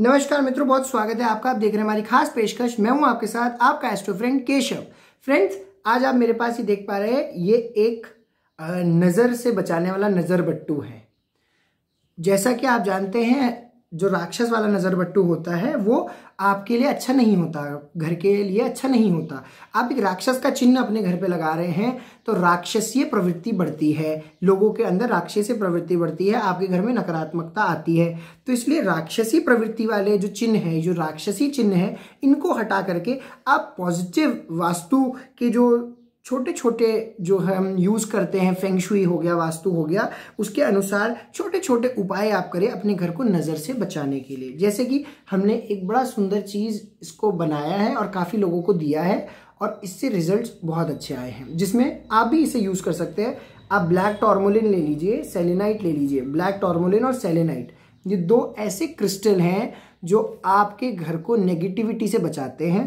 नमस्कार मित्रों बहुत स्वागत है आपका आप देख रहे हैं हमारी खास पेशकश मैं हूं आपके साथ आपका एस्ट्रो फ्रेंड केशव फ्रेंड्स आज आप मेरे पास ये देख पा रहे हैं ये एक नज़र से बचाने वाला नज़र बट्टू है जैसा कि आप जानते हैं जो राक्षस वाला नज़र बट्टू होता है वो आपके लिए अच्छा नहीं होता घर के लिए अच्छा नहीं होता आप एक राक्षस का चिन्ह अपने घर पे लगा रहे हैं तो राक्षसीय प्रवृत्ति बढ़ती है लोगों के अंदर राक्षसीय प्रवृत्ति बढ़ती है आपके घर में नकारात्मकता आती है तो इसलिए राक्षसी प्रवृत्ति वाले जो चिन्ह है जो राक्षसी चिन्ह है इनको हटा करके आप पॉजिटिव वास्तु के जो छोटे छोटे जो हम यूज़ करते हैं फेंगशुई हो गया वास्तु हो गया उसके अनुसार छोटे छोटे उपाय आप करें अपने घर को नज़र से बचाने के लिए जैसे कि हमने एक बड़ा सुंदर चीज़ इसको बनाया है और काफ़ी लोगों को दिया है और इससे रिजल्ट्स बहुत अच्छे आए हैं जिसमें आप भी इसे यूज़ कर सकते हैं आप ब्लैक टॉर्मोलिन ले लीजिए सेलेनाइट ले लीजिए ब्लैक टॉर्मोलिन और सेलेनाइट ये दो ऐसे क्रिस्टल हैं जो आपके घर को नेगेटिविटी से बचाते हैं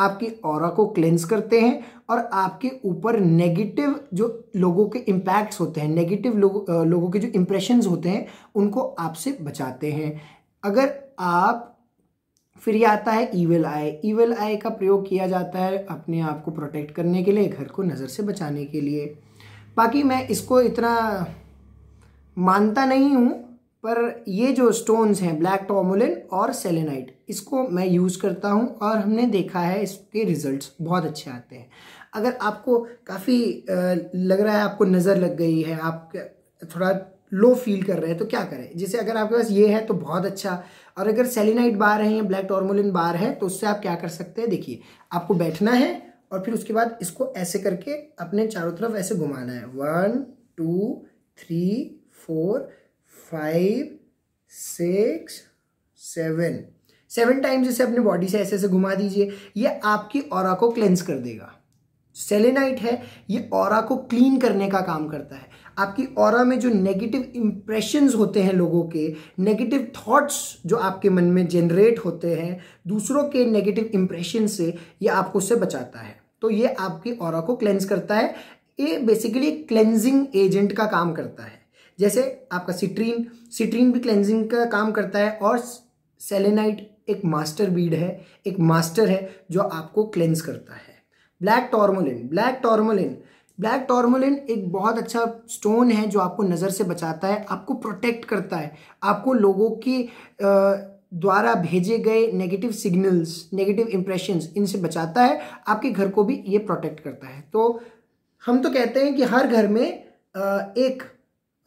आपकी और को क्लेंस करते हैं और आपके ऊपर नेगेटिव जो लोगों के इम्पैक्ट्स होते हैं नेगेटिव लोगों लोगों के जो इम्प्रेशंस होते हैं उनको आपसे बचाते हैं अगर आप फिर ये आता है ईवेल आई ईवेल आई का प्रयोग किया जाता है अपने आप को प्रोटेक्ट करने के लिए घर को नज़र से बचाने के लिए बाकी मैं इसको इतना मानता नहीं हूँ पर ये जो स्टोन्स हैं ब्लैक टॉमोलिन और सेलेनाइट इसको मैं यूज़ करता हूँ और हमने देखा है इसके रिजल्ट्स बहुत अच्छे आते हैं अगर आपको काफ़ी लग रहा है आपको नज़र लग गई है आप थोड़ा लो फील कर रहे हैं तो क्या करें जैसे अगर आपके पास ये है तो बहुत अच्छा और अगर सेलिनाइट बार है या ब्लैक टॉर्मोलिन बार है तो उससे आप क्या कर सकते हैं देखिए आपको बैठना है और फिर उसके बाद इसको ऐसे करके अपने चारों तरफ ऐसे घुमाना है one two three four five six seven seven times इसे अपने बॉडी से ऐसे ऐसे घुमा दीजिए ये आपकी और को क्लेंस कर देगा सेलेनाइट है ये और को क्लीन करने का काम करता है आपकी और में जो नेगेटिव इम्प्रेशंस होते हैं लोगों के नेगेटिव थॉट्स जो आपके मन में जनरेट होते हैं दूसरों के नेगेटिव इम्प्रेशन से ये आपको उससे बचाता है तो ये आपकी और को क्लेंस करता है ये बेसिकली क्लेंजिंग एजेंट का काम करता है जैसे आपका सिट्रीन सिट्रीन भी क्लेंजिंग का काम करता है और सेलेनाइट एक मास्टर बीड है एक मास्टर है जो आपको क्लेंज करता है black tourmaline black tourmaline black tourmaline एक बहुत अच्छा स्टोन है जो आपको नज़र से बचाता है आपको प्रोटेक्ट करता है आपको लोगों के द्वारा भेजे गए नेगेटिव सिग्नल्स नेगेटिव इम्प्रेशंस इनसे बचाता है आपके घर को भी ये प्रोटेक्ट करता है तो हम तो कहते हैं कि हर घर में एक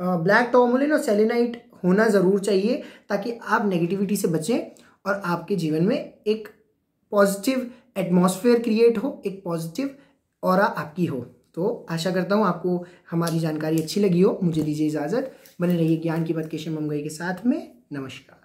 ब्लैक टॉमोलिन और सेलेनाइट होना ज़रूर चाहिए ताकि आप नेगेटिविटी से बचें और आपके जीवन में एक पॉजिटिव एटमॉस्फेयर क्रिएट हो एक पॉजिटिव और आपकी हो तो आशा करता हूँ आपको हमारी जानकारी अच्छी लगी हो मुझे दीजिए इजाज़त बने रहिए ज्ञान की बात केशव मंगई के साथ में नमस्कार